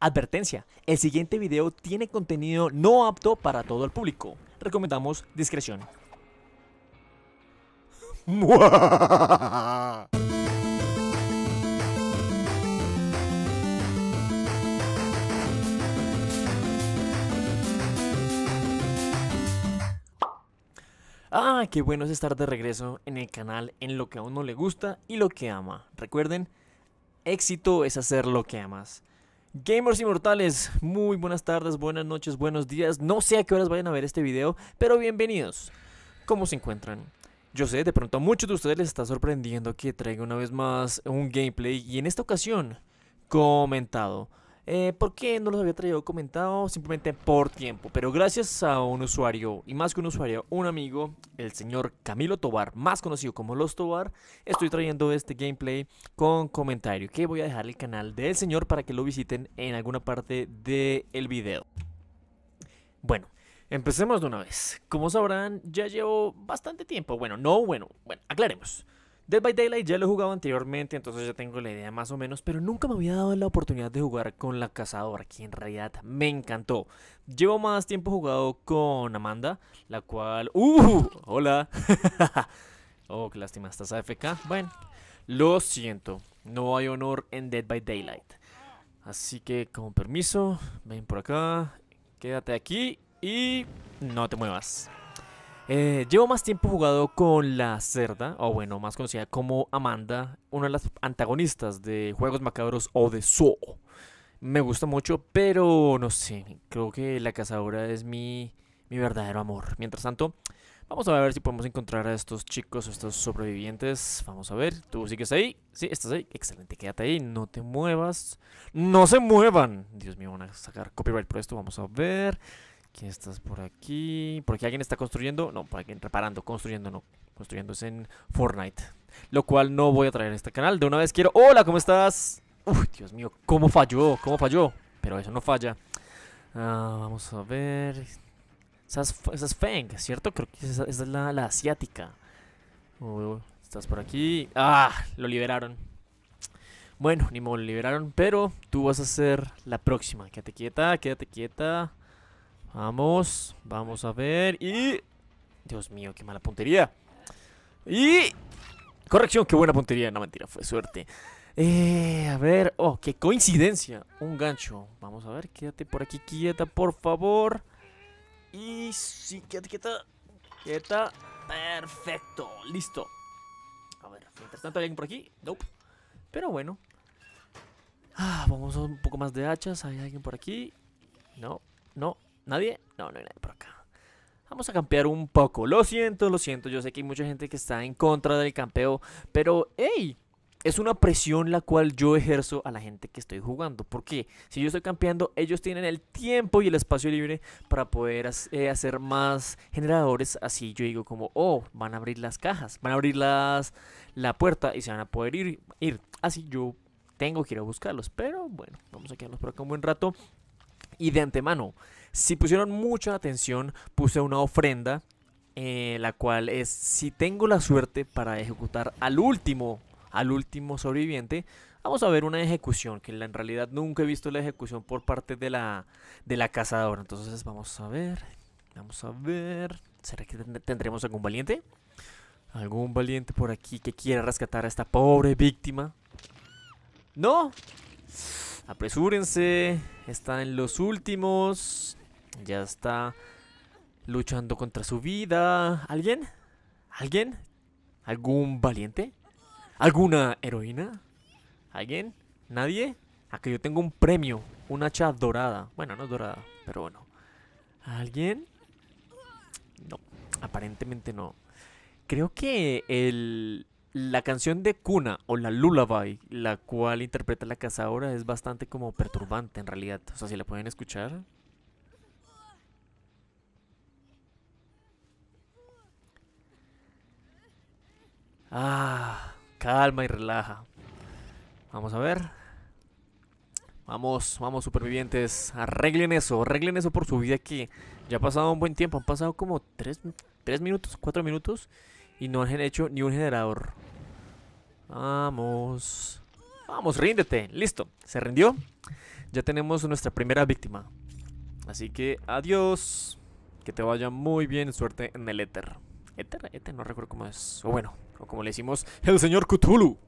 Advertencia, el siguiente video tiene contenido no apto para todo el público. Recomendamos discreción. Ah, qué bueno es estar de regreso en el canal en lo que a uno le gusta y lo que ama. Recuerden, éxito es hacer lo que amas. Gamers Inmortales, muy buenas tardes, buenas noches, buenos días. No sé a qué horas vayan a ver este video, pero bienvenidos. ¿Cómo se encuentran? Yo sé, de pronto a muchos de ustedes les está sorprendiendo que traiga una vez más un gameplay y en esta ocasión comentado. Eh, ¿Por qué no los había traído comentado? Simplemente por tiempo. Pero gracias a un usuario, y más que un usuario, un amigo, el señor Camilo Tobar, más conocido como Los Tobar, estoy trayendo este gameplay con comentario que voy a dejar el canal del señor para que lo visiten en alguna parte del video. Bueno, empecemos de una vez. Como sabrán, ya llevo bastante tiempo. Bueno, no, bueno, bueno, aclaremos. Dead by Daylight ya lo he jugado anteriormente, entonces ya tengo la idea más o menos, pero nunca me había dado la oportunidad de jugar con la cazadora, que en realidad me encantó. Llevo más tiempo jugado con Amanda, la cual... ¡Uh! ¡Hola! oh, qué lástima, estás AFK. Bueno, lo siento, no hay honor en Dead by Daylight. Así que con permiso, ven por acá, quédate aquí y no te muevas. Eh, llevo más tiempo jugado con la cerda, o bueno, más conocida como Amanda, una de las antagonistas de Juegos Macabros o de Zoo. Me gusta mucho, pero no sé, creo que la cazadora es mi, mi verdadero amor. Mientras tanto, vamos a ver si podemos encontrar a estos chicos, a estos sobrevivientes. Vamos a ver, tú sigues ahí. Sí, estás ahí. Excelente, quédate ahí, no te muevas. No se muevan. Dios mío, van a sacar copyright por esto. Vamos a ver. ¿Quién estás por aquí? ¿Por alguien está construyendo? No, por alguien reparando, construyendo no. Construyendo es en Fortnite. Lo cual no voy a traer en este canal. De una vez quiero... ¡Hola! ¿Cómo estás? Uy, Dios mío, ¿cómo falló? ¿Cómo falló? Pero eso no falla. Ah, vamos a ver... Esa es, Feng, ¿cierto? Creo que esa, es la, asiática. Oh, estás por aquí. ¡Ah! Lo liberaron. Bueno, ni modo, lo liberaron. Pero tú vas a ser la próxima. Quédate quieta, quédate quieta. Vamos, vamos a ver. Y... Dios mío, qué mala puntería. Y... Corrección, qué buena puntería. No, mentira, fue suerte. Eh, a ver, oh, qué coincidencia. Un gancho. Vamos a ver, quédate por aquí quieta, por favor. Y sí, quédate quieta. Quieta. Perfecto, listo. A ver, mientras tanto hay alguien por aquí. Nope. Pero bueno. Ah, vamos a un poco más de hachas. ¿Hay alguien por aquí? No, no, ¿Nadie? No, no hay nadie por acá. Vamos a campear un poco. Lo siento, lo siento. Yo sé que hay mucha gente que está en contra del campeo. Pero, hey, es una presión la cual yo ejerzo a la gente que estoy jugando. Porque si yo estoy campeando, ellos tienen el tiempo y el espacio libre para poder eh, hacer más generadores. Así yo digo como, oh, van a abrir las cajas, van a abrir las, la puerta y se van a poder ir. ir. Así yo tengo que ir a buscarlos. Pero bueno, vamos a quedarnos por acá un buen rato. Y de antemano, si pusieron mucha atención, puse una ofrenda, eh, la cual es si tengo la suerte para ejecutar al último, al último sobreviviente, vamos a ver una ejecución, que en realidad nunca he visto la ejecución por parte de la, de la cazadora. Entonces vamos a ver, vamos a ver, ¿será que tendremos algún valiente? ¿Algún valiente por aquí que quiera rescatar a esta pobre víctima? ¡No! Apresúrense. Está en los últimos. Ya está luchando contra su vida. ¿Alguien? ¿Alguien? ¿Algún valiente? ¿Alguna heroína? ¿Alguien? ¿Nadie? Aquí yo tengo un premio. Un hacha dorada. Bueno, no es dorada, pero bueno. ¿Alguien? No, aparentemente no. Creo que el la canción de Cuna o la Lullaby, la cual interpreta la cazadora, es bastante como perturbante en realidad. O sea, si la pueden escuchar. Ah, calma y relaja. Vamos a ver. Vamos, vamos supervivientes. Arreglen eso, arreglen eso por su vida aquí ya ha pasado un buen tiempo. Han pasado como Tres 3 minutos, 4 minutos y no han hecho ni un generador. Vamos. Vamos, ríndete. Listo. Se rindió. Ya tenemos nuestra primera víctima. Así que adiós. Que te vaya muy bien. Suerte en el éter. Éter, éter, no recuerdo cómo es. O bueno, o como le decimos, el señor Cthulhu.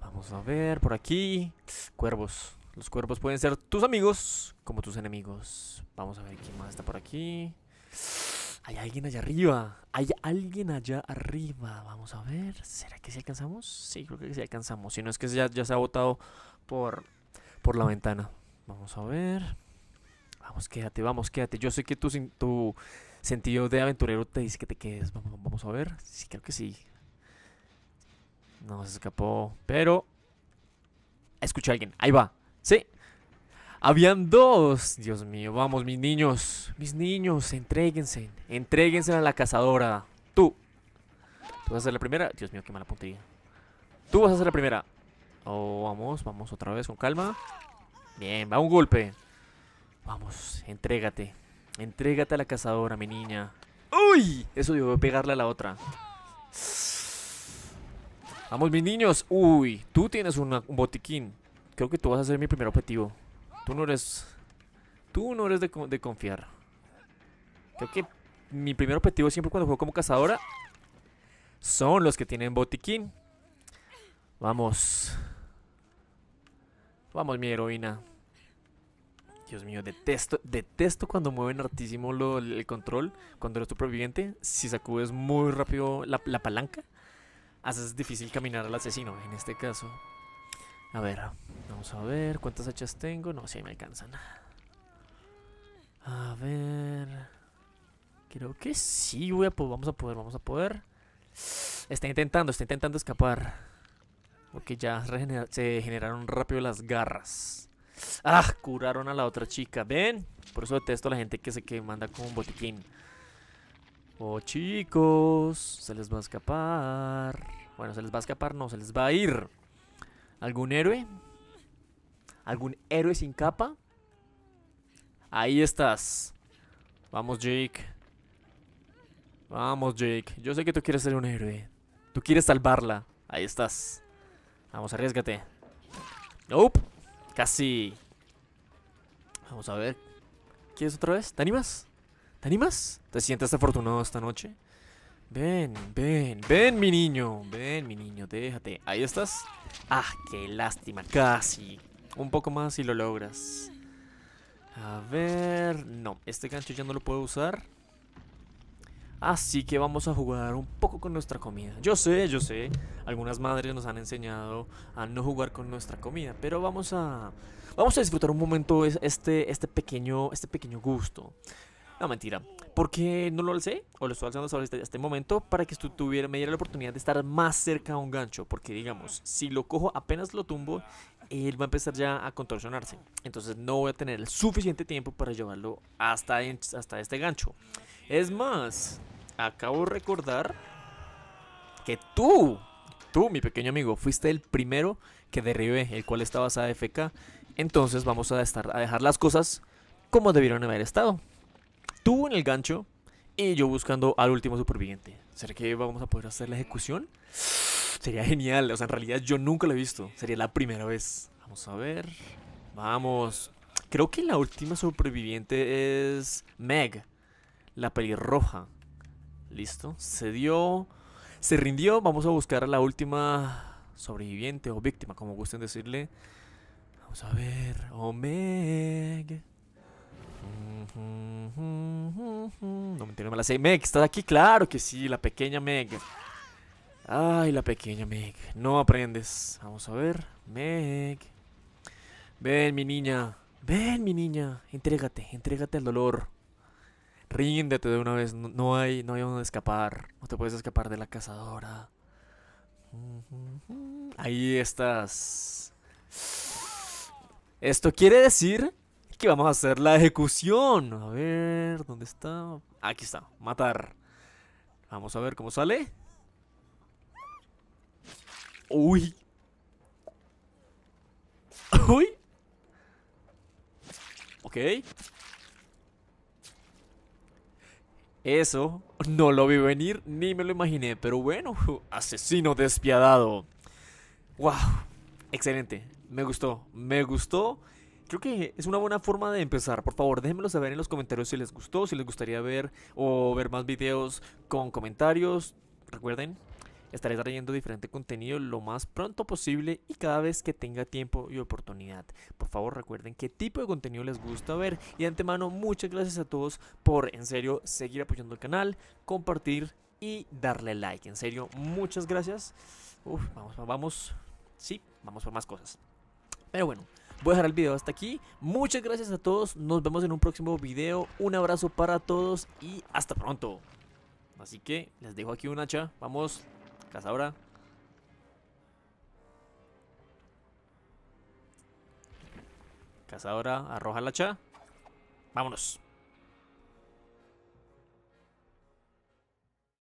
Vamos a ver por aquí. Cuervos. Los cuervos pueden ser tus amigos como tus enemigos. Vamos a ver quién más está por aquí. Hay alguien allá arriba. Hay alguien allá arriba. Vamos a ver. ¿Será que si alcanzamos? Sí, creo que sí alcanzamos. Si no es que ya, se ha botado por, por la ventana. Vamos a ver. Vamos, quédate, vamos, quédate. Yo sé que tu, tu sentido de aventurero te dice que te quedes. Vamos, a ver. Sí, creo que sí. No, se escapó. Pero... Escucha a alguien. Ahí va. Sí. Habían dos. Dios mío, vamos, mis niños. Mis niños, entréguense. Entréguense a la cazadora. Tú. Tú vas a ser la primera. Dios mío, qué mala puntería. Tú vas a ser la primera. Oh, vamos, vamos otra vez con calma. Bien, va un golpe. Vamos, entrégate. Entrégate a la cazadora, mi niña. ¡Uy! Eso a pegarle a la otra. Vamos, mis niños. Uy, tú tienes un botiquín. Creo que tú vas a ser mi primer objetivo. Tú no eres... Tú no eres de, confiar. Creo que mi primer objetivo siempre cuando juego como cazadora son los que tienen botiquín. Vamos. Vamos, mi heroína. Dios mío, detesto, detesto cuando mueven hartísimo el control. Cuando eres tu superviviente, si sacudes muy rápido la, la palanca, haces difícil caminar al asesino, en este caso. A ver, vamos a ver cuántas hachas tengo. No, si ahí me alcanzan. A ver. Creo que sí, voy a vamos a poder, vamos a poder. Está intentando, está intentando escapar. Porque ya se generaron rápido las garras. ¡Ah! Curaron a la otra chica, ¿ven? Por eso detesto a la gente que se que manda con un botiquín. Oh, chicos, se les va a escapar. Bueno, se les va a escapar, no, se les va a ir. ¿Algún héroe? ¿Algún héroe sin capa? Ahí estás. Vamos, Jake. Vamos, Jake. Yo sé que tú quieres ser un héroe. Tú quieres salvarla. Ahí estás. Vamos, arriesgate. Nope. Casi. Vamos a ver. ¿Quieres otra vez? ¿Te animas? ¿Te animas? ¿Te sientes afortunado esta noche? Ven, ven, ven mi niño, ven mi niño, déjate. Ahí estás. Ah, qué lástima, casi. Un poco más y lo logras. A ver, no, este gancho ya no lo puedo usar. Así que vamos a jugar un poco con nuestra comida. Yo sé, yo sé, algunas madres nos han enseñado a no jugar con nuestra comida, pero vamos a vamos a disfrutar un momento este este pequeño este pequeño gusto. No mentira, porque no lo alcé, o lo estoy alzando hasta este momento, para que tuviera, me diera la oportunidad de estar más cerca a un gancho. Porque, digamos, si lo cojo apenas lo tumbo, él va a empezar ya a contorsionarse. Entonces no voy a tener el suficiente tiempo para llevarlo hasta, hasta este gancho. Es más, acabo de recordar que tú, tú, mi pequeño amigo, fuiste el primero que derribé, el cual estaba a AFK. Entonces vamos a, estar, a dejar las cosas como debieron haber estado. Tú en el gancho y yo buscando al último superviviente. ¿Será que vamos a poder hacer la ejecución? Sería genial. O sea, en realidad yo nunca lo he visto. Sería la primera vez. Vamos a ver. Vamos. Creo que la última superviviente es Meg, la pelirroja. Listo. Se dio. Se rindió. Vamos a buscar a la última sobreviviente o víctima, como gusten decirle. Vamos a ver. Oh, Meg. No me me la sé. Meg, ¿estás aquí? Claro que sí, la pequeña Meg. Ay, la pequeña Meg. No aprendes. Vamos a ver. Meg. Ven, mi niña. Ven, mi niña. Entrégate, entrégate al dolor. Ríndete de una vez. No, hay, no hay donde escapar. No te puedes escapar de la cazadora. Ahí estás. Esto quiere decir vamos a hacer la ejecución. A ver, ¿dónde está? Aquí está, matar. Vamos a ver cómo sale. Uy. Uy. Ok. Eso no lo vi venir ni me lo imaginé, pero bueno, asesino despiadado. Wow, excelente, me gustó, me gustó. Creo que es una buena forma de empezar. Por favor, déjenmelo saber en los comentarios si les gustó, si les gustaría ver o ver más videos con comentarios. Recuerden, estaré trayendo diferente contenido lo más pronto posible y cada vez que tenga tiempo y oportunidad. Por favor, recuerden qué tipo de contenido les gusta ver. Y de antemano, muchas gracias a todos por, en serio, seguir apoyando el canal, compartir y darle like. En serio, muchas gracias. Uf, vamos, vamos. Sí, vamos por más cosas. Pero bueno. Voy a dejar el video hasta aquí. Muchas gracias a todos. Nos vemos en un próximo video. Un abrazo para todos y hasta pronto. Así que les dejo aquí un hacha. Vamos, cazadora. Cazadora, arroja el hacha. Vámonos.